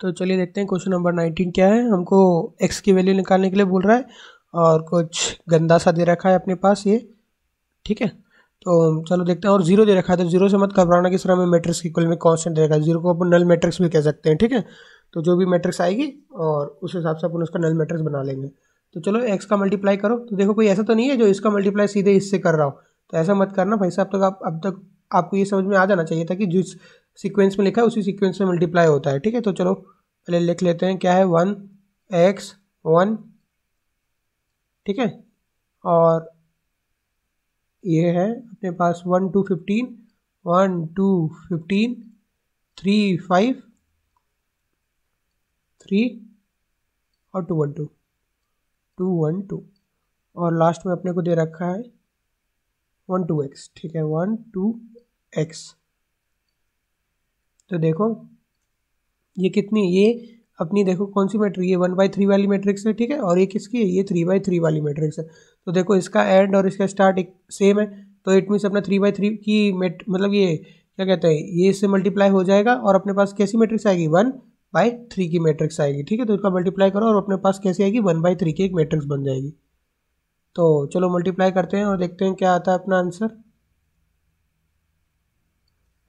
तो चलिए देखते हैं क्वेश्चन नंबर नाइनटीन क्या है हमको एक्स की वैल्यू निकालने के लिए बोल रहा है और कुछ गंदा सा दे रखा है अपने पास ये ठीक है तो चलो देखते हैं और जीरो दे रखा है तो जीरो से मत घबराना कि सर हमें मैट्रिक्स की कुल में कॉन्स्टेंट देगा जीरो को अपन नल मैट्रिक्स भी कह सकते हैं ठीक है तो जो भी मैट्रिक्स आएगी और उस हिसाब से अपन उसका नल मैट्रिक्स बना लेंगे तो चलो एक्स का मल्टीप्लाई करो तो देखो कोई ऐसा तो नहीं है जो इसका मल्टीप्लाई सीधे इससे कर रहा हो तो ऐसा मत करना भाई साहब तक आप अब तक आपको ये समझ में आ जाना चाहिए था कि जिस सीक्वेंस में लिखा है उसी सीक्वेंस में मल्टीप्लाई होता है ठीक है तो चलो पहले लिख लेते हैं क्या है वन एक्स वन ठीक है और ये है अपने पास one two fifteen one two fifteen three five three और two one two two one two और लास्ट में अपने को दे रखा है वन टू एक्स ठीक है वन टू एक्स तो देखो ये कितनी ये अपनी देखो कौन सी मैट्रिक ये वन बाई थ्री वाली मैट्रिक्स है ठीक है और ये किसकी है ये थ्री बाई थ्री वाली मैट्रिक्स है तो देखो इसका एंड और इसका स्टार्ट एक सेम है तो इट मीन्स अपना थ्री बाई थ्री की मेट मतलब ये क्या कहते हैं ये इससे मल्टीप्लाई हो जाएगा और अपने पास कैसी मैट्रिक्स आएगी वन बाई थ्री की मैट्रिक्स आएगी ठीक है तो इसका मल्टीप्लाई करो और अपने पास कैसी आएगी वन बाई थ्री की एक मैट्रिक्स बन जाएगी तो चलो मल्टीप्लाई करते हैं और देखते हैं क्या आता है अपना आंसर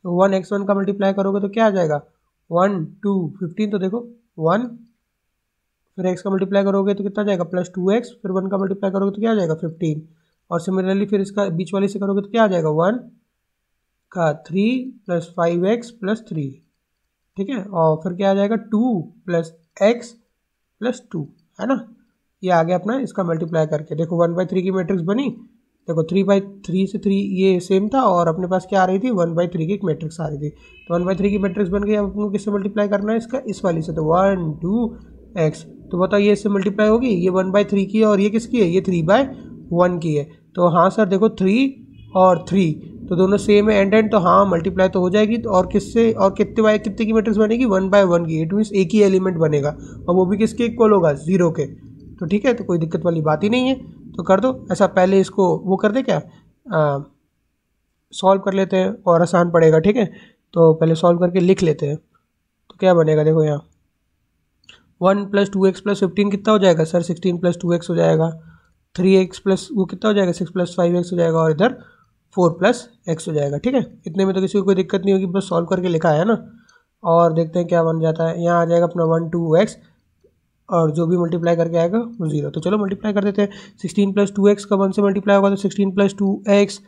तो वन एक्स वन का मल्टीप्लाई करोगे तो क्या आ जाएगा वन टू फिफ्टीन तो देखो वन फिर एक्स का मल्टीप्लाई करोगे तो कितना जाएगा प्लस टू एक्स फिर वन का मल्टीप्लाई करोगे तो क्या आ जाएगा फिफ्टीन और सिमिलरली फिर इसका बीच वाले से करोगे तो क्या आ जाएगा वन का three plus five x plus three ठीक है और फिर क्या आ जाएगा two plus x plus two है ना ये आ गया अपना इसका मल्टीप्लाई करके देखो वन बाई थ्री की मैट्रिक्स बनी देखो थ्री बाई थ्री से थ्री ये सेम था और अपने पास क्या आ रही थी वन बाई थ्री की एक मैट्रिक्स आ रही थी तो वन बाई थ्री की मैट्रिक्स बन गई अब अपने किससे मल्टीप्लाई करना है इसका इस वाली से तो वन टू एक्स तो बताओ ये इससे मल्टीप्लाई होगी ये वन बाई थ्री की है और ये किसकी है ये थ्री बाय वन की है तो हाँ सर देखो थ्री और थ्री तो दोनों सेम है एंड एंड तो हाँ मल्टीप्लाई तो हो जाएगी तो और किससे और कितने बाय कितने की मैट्रिक्स बनेगी वन बाय वन की इट मीन्स एक ही एलिमेंट बनेगा और वो भी किसके इक्वल होगा जीरो के तो ठीक है तो कोई दिक्कत वाली बात ही नहीं है तो कर दो ऐसा पहले इसको वो कर दे क्या सॉल्व कर लेते हैं और आसान पड़ेगा ठीक है तो पहले सॉल्व करके लिख लेते हैं तो क्या बनेगा देखो यहाँ one plus two x plus fifteen कितना हो जाएगा sir sixteen plus two x हो जाएगा थ्री एक्स प्लस वो कितना हो जाएगा सिक्स प्लस फाइव एक्स हो जाएगा और इधर फोर प्लस एक्स हो जाएगा ठीक है इतने में तो किसी को कोई दिक्कत नहीं होगी बस सॉल्व करके लिखा है ना और देखते हैं क्या बन जाता है यहाँ आ जाएगा अपना वन टू एक्स और जो भी मल्टीप्लाई करके आएगा वो जीरो तो चलो मल्टीप्लाई कर देते हैं सिक्सटीन प्लस टू एक्स का वन से मल्टीप्लाई होगा तो सिक्सटीन प्लस टू एक्स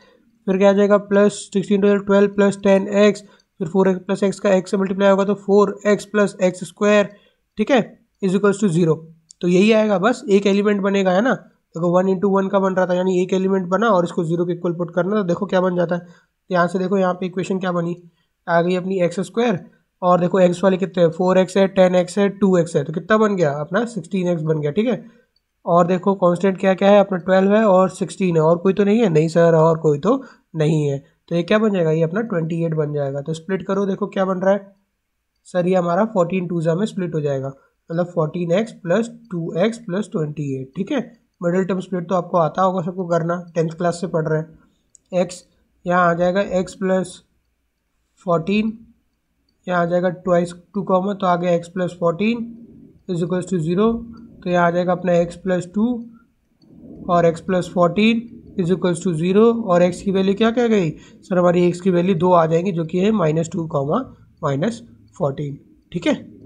फिर क्या आ जाएगा plus sixteen two twelve plus ten x फिर फोर एक्स प्लस एक्स का एक्स से मल्टीप्लाई होगा तो four x plus x square ठीक है इज इक्वल्स टू जीरो तो यही आएगा बस एक एलिमेंट बनेगा है ना देखो वन इंटू वन का बन रहा था यानी एक एलिमेंट बना और इसको जीरो के इक्वल पुट करना तो देखो क्या बन जाता है यहाँ से देखो यहाँ पे इक्वेशन क्या बनी आ गई अपनी एक्स स्क्वायर और देखो एक्स वाले कितने फोर एक्स है टेन एक्स है टू एक्स है तो कितना बन गया अपना सिक्सटीन एक्स बन गया ठीक है और देखो कांस्टेंट क्या क्या है अपना ट्वेल्व है और सिक्सटीन है और कोई तो नहीं है नहीं सर और कोई तो नहीं है तो ये क्या बन जाएगा ये अपना ट्वेंटी एट बन जाएगा तो स्प्लिट करो देखो क्या बन रहा है सर ये हमारा फोर्टीन टूजा में स्प्लिट हो जाएगा मतलब fourteen x plus two x plus twenty eight ठीक है मिडिल टर्म स्प्लिट तो आपको आता होगा सबको करना टेंथ क्लास से पढ़ रहे हैं एक्स यहाँ आ जाएगा एक्स प्लस फोर्टीन यहाँ आ जाएगा ट्वाइस टू कॉमन तो आ गया x plus fourteen is equals to zero तो यहाँ आ जाएगा अपना एक्स प्लस टू और x plus fourteen is equals to zero और एक्स की वैल्यू क्या क्या गई सर हमारी एक्स की वैल्यू दो आ जाएंगी जो कि है minus two comma minus fourteen ठीक है